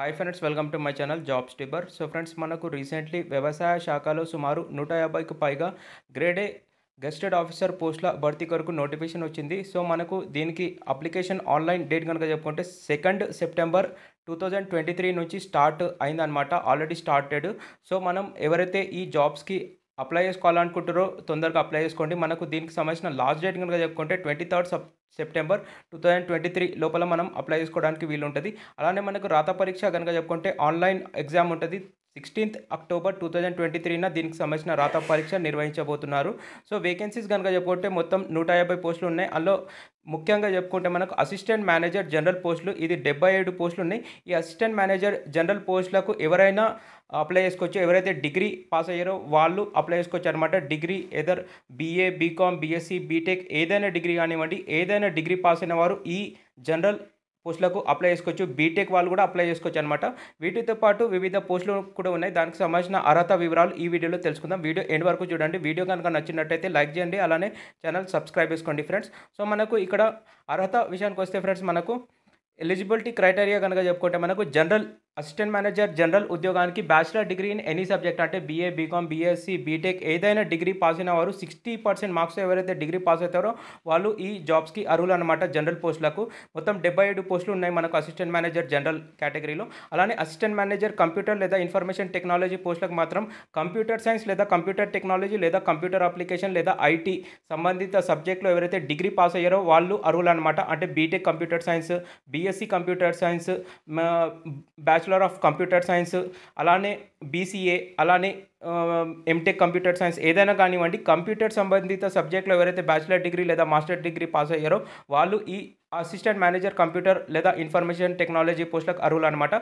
hi friends welcome to my channel jobs టిబర్ so friends మనకు recently వ్యవసాయ శాఖలో సుమారు నూట యాభైకి పైగా గ్రేడే గెస్టెడ్ ఆఫీసర్ పోస్టుల భర్తీ కొరకు నోటిఫికేషన్ వచ్చింది సో మనకు దీనికి అప్లికేషన్ ఆన్లైన్ డేట్ కనుక చెప్పుకుంటే second September two thousand twenty three నుంచి స్టార్ట్ అయిందనమాట ఆల్రెడీ స్టార్టెడ్ సో మనం ఎవరైతే ఈ జాబ్స్కి అప్లై చేసుకోవాలనుకుంటారో తొందరగా అప్లై చేసుకోండి మనకు దీనికి సంబంధించిన లాస్ట్ డేట్ కనుక చెప్పుకుంటే twenty third September two thousand twenty three లోపల మనం అప్లై చేసుకోవడానికి వీలు ఉంటుంది అలానే మనకు రాత పరీక్ష కనుక చెప్పుకుంటే ఆన్లైన్ ఎగ్జామ్ ఉంటుంది sixteenth October two thousand twenty త్రీన దీనికి సంబంధించిన రాత పరీక్ష నిర్వహించబోతున్నారు సో వేకెన్సీస్ కనుక చెప్పుకుంటే మొత్తం నూట యాభై పోస్టులు ఉన్నాయి అందులో ముఖ్యంగా చెప్పుకుంటే మనకు అసిస్టెంట్ మేనేజర్ జనరల్ పోస్టులు ఇది డెబ్బై ఏడు పోస్టులు ఉన్నాయి ఈ అసిస్టెంట్ మేనేజర్ జనరల్ పోస్టులకు ఎవరైనా అప్లై చేసుకోవచ్చు ఎవరైతే డిగ్రీ పాస్ అయ్యారో వాళ్ళు అప్లై చేసుకోవచ్చు అనమాట degree either BA BCom BSc BTech ఏదైనా డిగ్రీ కానివ్వండి ఏదైనా డిగ్రీ పాస్ అయిన వారు ఈ జనరల్ పోస్టులకు అప్లై చేసుకోవచ్చు బీటెక్ వాళ్ళు కూడా అప్లై చేసుకోవచ్చు అనమాట వీటితో పాటు వివిధ పోస్టులు కూడా ఉన్నాయి దానికి సంబంధించిన అర్హత వివరాలు ఈ వీడియోలో తెలుసుకుందాం వీడియో ఎండ్ వరకు చూడండి వీడియో కనుక నచ్చినట్టయితే లైక్ చేయండి అలానే ఛానల్ సబ్స్క్రైబ్ చేసుకోండి ఫ్రెండ్స్ సో మనకు ఇక్కడ అర్హత విషయానికి వస్తే ఫ్రెండ్స్ మనకు ఎలిజిబిలిటీ క్రైటీరియా కనుక చెప్పుకుంటే మనకు జనరల్ అసిస్టెంట్ మేనేజర్ జనరల్ ఉద్యోగానికి bachelor degree in any subject అంటే బీఏ బీకామ్ బీఎస్సీ బీటెక్ ఏదైనా డిగ్రీ పాస్ అయిన వారు సిక్స్టీ పర్సెంట్ మార్క్స్ ఎవరైతే డిగ్రీ పాస్ అవుతారో వాళ్ళు ఈ జాబ్స్కి అర్హులు అనమాట జనరల్ పోస్టులకు మొత్తం డెబ్బై ఏడు పోస్టులు ఉన్నాయి మనకు అసిస్టెంట్ మేనేజర్ జనరల్ కేటగిరీలో అలానే అసిస్టెంట్ మేనేజర్ కంప్యూటర్ లేదా ఇన్ఫర్మేషన్ టెక్నాలజీ పోస్టులకు మాత్రం కంప్యూటర్ సైన్స్ లేదా కంప్యూటర్ టెక్నాలజీ లేదా కంప్యూటర్ అప్లికేషన్ లేదా ఐటీ సంబంధిత సబ్జెక్టులో ఎవరైతే డిగ్రీ పాస్ అయ్యారో వాళ్ళు అర్హులు అనమాట అంటే BTech computer science BSc computer science batch bachelor of computer science అలానే బీసీఏ అలానే ఎంటెక్ కంప్యూటర్ సైన్స్ ఏదైనా కానివ్వండి కంప్యూటర్ సంబంధిత సబ్జెక్ట్లో ఎవరైతే బ్యాచిలర్ డిగ్రీ లేదా మాస్టర్ డిగ్రీ పాస్ అయ్యారో వాళ్ళు ఈ అసిస్టెంట్ మేనేజర్ కంప్యూటర్ లేదా ఇన్ఫర్మేషన్ టెక్నాలజీ పోస్టులకు అర్హులు అనమాట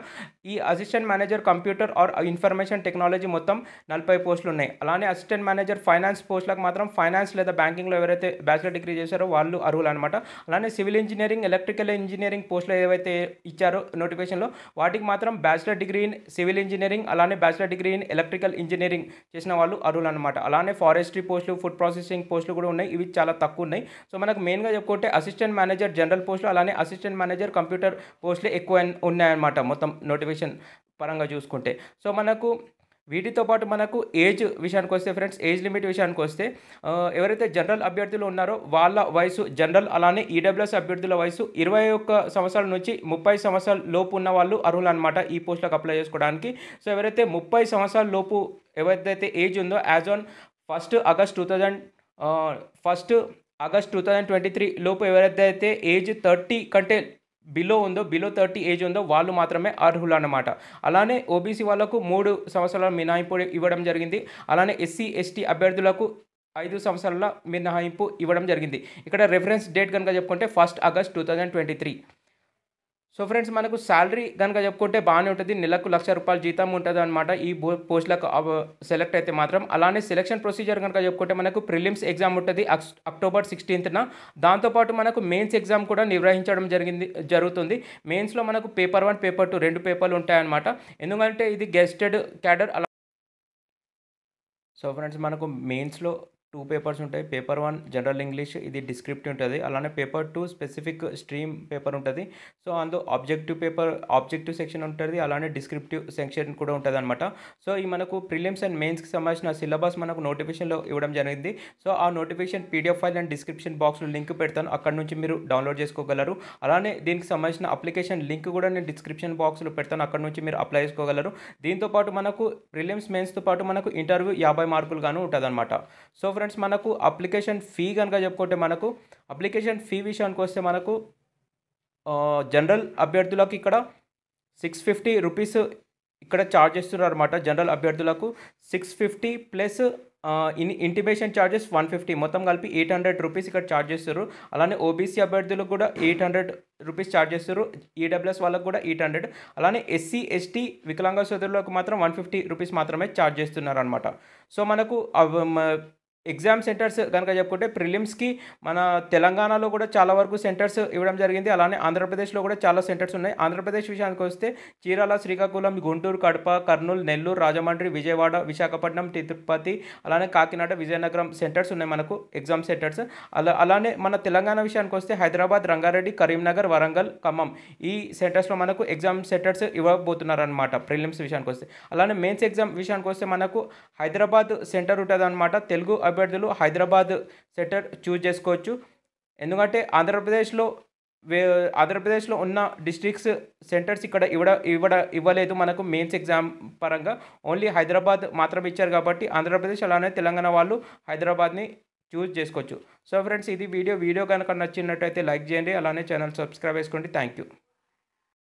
ఈ assistant manager computer or information technology మొత్తం నలభై పోస్టులు ఉన్నాయి అలానే అసిస్టెంట్ మేనేజర్ ఫైనాన్స్ పోస్టులకు మాత్రం ఫైనాన్స్ లేదా బ్యాంకింగ్లో ఎవరైతే బ్యాచిలర్ డిగ్రీ చేశారో వాళ్ళు అర్హులు అనమాట అలానే సివిల్ ఇంజనీరింగ్ ఎలక్ట్రికల్ ఇంజనీరింగ్ పోస్టులు ఏవైతే ఇచ్చారో నోటిఫికేషన్లో వాటికి మాత్రం bachelor degree in civil engineering అలానే bachelor degree in electrical engineering engineering చేసిన వాళ్ళు అరువులు అనమాట అలానే ఫారెస్ట్రీ పోస్టులు ఫుడ్ ప్రాసెసింగ్ పోస్టులు కూడా ఉన్నాయి ఇవి చాలా తక్కువ ఉన్నాయి సో మనకు మెయిన్గా చెప్పుకుంటే అసిస్టెంట్ మేనేజర్ జనరల్ పోస్టులు అలానే అసిస్టెంట్ మేనేజర్ కంప్యూటర్ పోస్టులు ఎక్కువ ఉన్నాయన్నమాట మొత్తం నోటిఫికేషన్ పరంగా చూసుకుంటే సో మనకు వీటితో పాటు మనకు ఏజ్ విషయానికి వస్తే ఫ్రెండ్స్ ఏజ్ లిమిట్ విషయానికి వస్తే ఎవరైతే జనరల్ అభ్యర్థులు ఉన్నారో వాళ్ళ వయసు జనరల్ అలానే ఈడబ్ల్యూఎస్ e అభ్యర్థుల వయసు ఇరవై ఒక్క సంవత్సరాల నుంచి ముప్పై సంవత్సరాల లోపు ఉన్న వాళ్ళు అర్హులు అనమాట ఈ పోస్టులకు అప్లై చేసుకోవడానికి సో ఎవరైతే ముప్పై సంవత్సరాల లోపు ఎవరిదైతే ఏజ్ ఉందో as on first August two thousand first August two thousand twenty three లోపు ఎవరైతే అయితే ఏజ్ థర్టీ కంటే బిలో ఉందో బిలో థర్టీ ఏజ్ ఉందో వాళ్ళు మాత్రమే అర్హులు అన్నమాట అలానే ఓబీసీ వాళ్ళకు మూడు సంవత్సరాల మినహాయింపు ఇవ్వడం జరిగింది అలానే ఎస్సీ ఎస్టీ అభ్యర్థులకు ఐదు సంవత్సరాల మినహాయింపు ఇవ్వడం జరిగింది ఇక్కడ రెఫరెన్స్ డేట్ కనుక చెప్పుకుంటే first August two thousand twenty three so friends మనకు శాలరీ కనుక చెప్పుకుంటే బాగానే ఉంటుంది నెలకు లక్ష రూపాయలు జీతం ఉంటుంది అనమాట ఈ పోస్టులకు సెలెక్ట్ అయితే మాత్రం అలానే సెలక్షన్ ప్రొసీజర్ కనుక చెప్పుకుంటే మనకు ప్రిలిమ్స్ ఎగ్జామ్ ఉంటుంది అక్టోబర్ సిక్స్టీన్త్న దాంతోపాటు మనకు మెయిన్స్ ఎగ్జామ్ కూడా నిర్వహించడం జరిగింది జరుగుతుంది మెయిన్స్లో మనకు పేపర్ వన్ పేపర్ టూ రెండు పేపర్లు ఉంటాయన్నమాట ఎందుకంటే ఇది గెస్టెడ్ క్యాడర్ అలా సో ఫ్రెండ్స్ మనకు మెయిన్స్లో టూ పేపర్స్ ఉంటాయి పేపర్ వన్ జనరల్ ఇంగ్లీష్ ఇది డిస్క్రిప్టివ్ ఉంటుంది అలానే paper two specific stream paper ఉంటుంది సో అందులో ఆబ్జెక్టివ్ పేపర్ ఆబ్జెక్టివ్ సెక్షన్ ఉంటుంది అలానే డిస్క్రిప్టివ్ సెక్షన్ కూడా ఉంటుంది అనమాట సో ఈ మనకు ప్రిలిమ్స్ అండ్ మెయిన్స్కి సంబంధించిన సిలబస్ మనకు నోటిఫికేషన్లో ఇవ్వడం జరిగింది సో ఆ notification PDF file and description బాక్స్లో లింక్ పెడతాను అక్కడ నుంచి మీరు డౌన్లోడ్ చేసుకోగలరు అలానే దీనికి సంబంధించిన అప్లికేషన్ లింక్ కూడా నేను డిస్క్రిప్షన్ బాక్స్లో పెడతాను అక్కడ నుంచి మీరు అప్లై చేసుకోగలరు దీంతోపాటు మనకు ప్రిలిమ్స్ మెయిన్స్తో పాటు మనకు ఇంటర్వ్యూ యాభై మార్కులు గాను ఉంటుంది అనమాట సో ఫ్రెండ్స్ మనకు అప్లికేషన్ ఫీ కనుక చెప్పుకుంటే మనకు అప్లికేషన్ ఫీ విషయానికి వస్తే మనకు జనరల్ అభ్యర్థులకు ఇక్కడ సిక్స్ ఫిఫ్టీ రూపీస్ ఇక్కడ ఛార్జ్ చేస్తున్నారు అనమాట జనరల్ అభ్యర్థులకు six fifty plus in intimation charges one fifty మొత్తం కలిపి ఎయిట్ హండ్రెడ్ రూపీస్ ఇక్కడ ఛార్జ్ చేస్తారు అలానే ఓబీసీ అభ్యర్థులకు కూడా ఎయిట్ హండ్రెడ్ రూపీస్ ఛార్జ్ చేస్తారు ఈడబ్ల్యూఎస్ వాళ్ళకు కూడా ఎయిట్ హండ్రెడ్ అలానే ఎస్సీ ఎస్టీ వికలాంగ సోదరులకు మాత్రం వన్ ఫిఫ్టీ రూపీస్ మాత్రమే ఛార్జ్ చేస్తున్నారు అనమాట సో మనకు ఎగ్జామ్ సెంటర్స్ కనుక చెప్పుకుంటే ప్రిలిమ్స్కి మన తెలంగాణలో కూడా చాలా వరకు సెంటర్స్ ఇవ్వడం జరిగింది అలానే ఆంధ్రప్రదేశ్లో కూడా చాలా సెంటర్స్ ఉన్నాయి ఆంధ్రప్రదేశ్ విషయానికి వస్తే చీరాల శ్రీకాకుళం గుంటూరు కడప కర్నూలు నెల్లూరు రాజమండ్రి విజయవాడ విశాఖపట్నం తిరుపతి అలానే కాకినాడ విజయనగరం సెంటర్స్ ఉన్నాయి మనకు ఎగ్జామ్ సెంటర్స్ అలా అలానే మన తెలంగాణ విషయానికి వస్తే హైదరాబాద్ రంగారెడ్డి కరీంనగర్ వరంగల్ ఖమ్మం ఈ సెంటర్స్లో మనకు ఎగ్జామ్ సెంటర్స్ ఇవ్వబోతున్నారనమాట ప్రిలిమ్స్ విషయానికి వస్తే అలానే మెయిన్స్ ఎగ్జామ్ విషయానికి వస్తే మనకు హైదరాబాద్ సెంటర్ ఉంటుంది అనమాట తెలుగు అభ్యర్థులు హైదరాబాద్ సెటర్ చూజ్ చేసుకోవచ్చు ఎందుకంటే ఆంధ్రప్రదేశ్లో వే ఆంధ్రప్రదేశ్లో ఉన్న డిస్ట్రిక్ట్స్ సెంటర్స్ ఇక్కడ ఇవ్వడ ఇవ్వడ ఇవ్వలేదు మనకు మెయిన్స్ ఎగ్జామ్ పరంగా ఓన్లీ హైదరాబాద్ మాత్రం ఇచ్చారు కాబట్టి ఆంధ్రప్రదేశ్ అలానే తెలంగాణ వాళ్ళు హైదరాబాద్ని చూజ్ చేసుకోవచ్చు సో ఫ్రెండ్స్ ఇది వీడియో వీడియో కనుక నచ్చినట్టయితే లైక్ చేయండి అలానే ఛానల్ సబ్స్క్రైబ్ చేసుకోండి థ్యాంక్ యూ